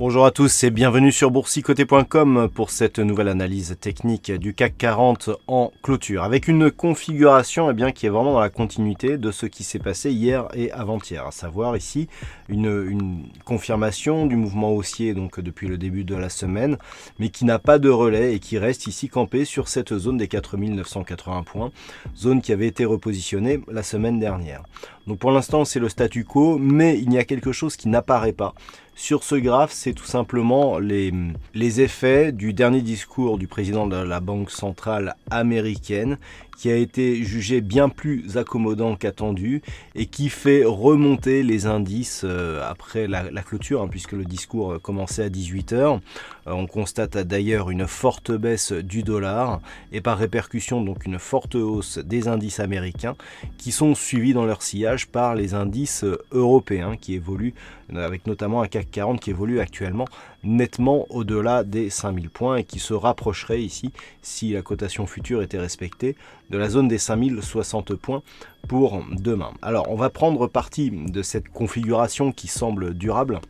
Bonjour à tous et bienvenue sur boursicoté.com pour cette nouvelle analyse technique du CAC 40 en clôture avec une configuration eh bien, qui est vraiment dans la continuité de ce qui s'est passé hier et avant-hier, à savoir ici une, confirmation du mouvement haussier donc depuis le début de la semaine mais qui n'a pas de relais et qui reste ici campé sur cette zone des 4980 points, zone qui avait été repositionnée la semaine dernière. Donc pour l'instant c'est le statu quo mais il y a quelque chose qui n'apparaît pas sur ce graphe, c'est tout simplement les, les effets du dernier discours du président de la Banque centrale américaine qui a été jugé bien plus accommodant qu'attendu et qui fait remonter les indices euh, après la, clôture, hein, puisque le discours euh, commençait à 18h. Euh, on constate d'ailleurs une forte baisse du dollar et par répercussion donc une forte hausse des indices américains qui sont suivis dans leur sillage par les indices européens qui évoluent avec notamment un CAC qui évolue actuellement nettement au-delà des 5000 points et qui se rapprocherait ici, si la cotation future était respectée, de la zone des 5060 points pour demain. Alors on va prendre parti de cette configuration qui semble durable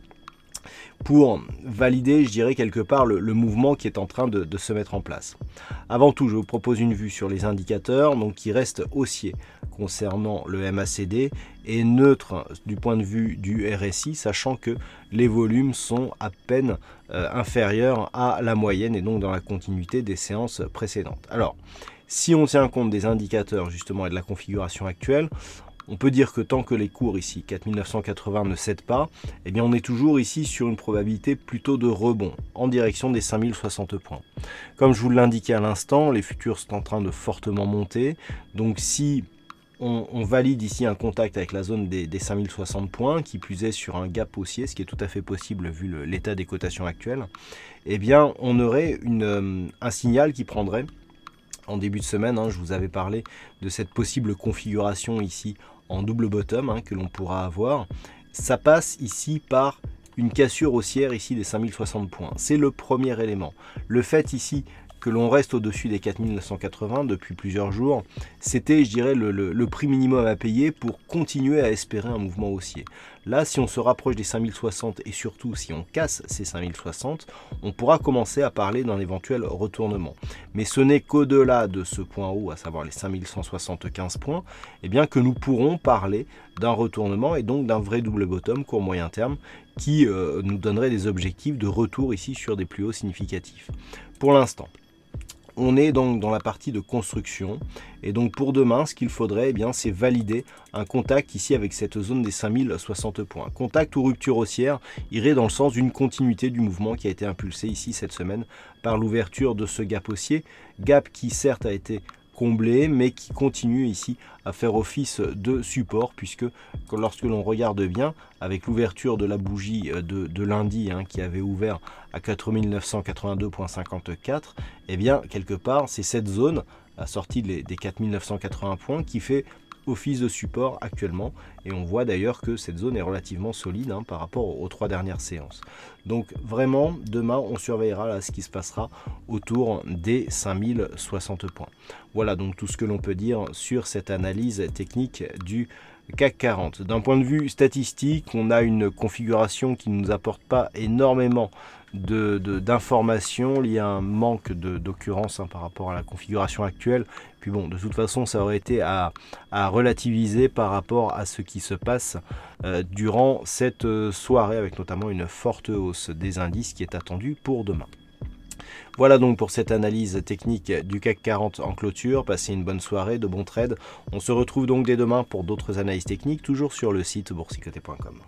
pour valider, je dirais, quelque part le, mouvement qui est en train de, se mettre en place. Avant tout, je vous propose une vue sur les indicateurs, donc qui restent haussiers concernant le MACD et neutre du point de vue du RSI, sachant que les volumes sont à peine euh, inférieurs à la moyenne et donc dans la continuité des séances précédentes. Alors, si on tient compte des indicateurs justement et de la configuration actuelle, on peut dire que tant que les cours ici 4980 ne cèdent pas, eh bien on est toujours ici sur une probabilité plutôt de rebond en direction des 5060 points. Comme je vous l'indiquais à l'instant, les futurs sont en train de fortement monter, donc si on, valide ici un contact avec la zone des, 5060 points, qui plus est sur un gap haussier, ce qui est tout à fait possible vu l'état des cotations actuelles, eh bien on aurait euh, un signal qui prendrait en début de semaine, hein, je vous avais parlé de cette possible configuration ici en double bottom hein, que l'on pourra avoir. Ça passe ici par une cassure haussière ici des 5060 points. C'est le premier élément. Le fait ici que l'on reste au-dessus des 4980 depuis plusieurs jours, c'était, je dirais, le, le, prix minimum à payer pour continuer à espérer un mouvement haussier. Là, si on se rapproche des 5060 et surtout si on casse ces 5060, on pourra commencer à parler d'un éventuel retournement. Mais ce n'est qu'au-delà de ce point haut, à savoir les 5175 points, et eh bien que nous pourrons parler d'un retournement et donc d'un vrai double bottom court moyen terme qui euh, nous donnerait des objectifs de retour ici sur des plus hauts significatifs. Pour l'instant, on est donc dans la partie de construction et donc pour demain ce qu'il faudrait eh bien c'est valider un contact ici avec cette zone des 5060 points. Contact ou rupture haussière irait dans le sens d'une continuité du mouvement qui a été impulsé ici cette semaine par l'ouverture de ce gap haussier, gap qui certes a été mais qui continue ici à faire office de support, puisque lorsque l'on regarde bien, avec l'ouverture de la bougie euh, de, lundi, hein, qui avait ouvert à 4982.54, eh bien, quelque part, c'est cette zone, à sortie des, des 4980 points, qui fait office de support actuellement. Et on voit d'ailleurs que cette zone est relativement solide hein, par rapport aux, trois dernières séances. Donc vraiment, demain, on surveillera ce qui se passera autour des 5060 points. Voilà donc tout ce que l'on peut dire sur cette analyse technique du CAC 40. D'un point de vue statistique, on a une configuration qui ne nous apporte pas énormément d'informations. De, Il y a un manque d'occurrence hein, par rapport à la configuration actuelle. Puis bon, de toute façon, ça aurait été à, relativiser par rapport à ce qui se passe euh, durant cette euh, soirée, avec notamment une forte hausse des indices qui est attendue pour demain. Voilà donc pour cette analyse technique du CAC 40 en clôture. Passez une bonne soirée, de bons trades. On se retrouve donc dès demain pour d'autres analyses techniques, toujours sur le site boursicoté.com.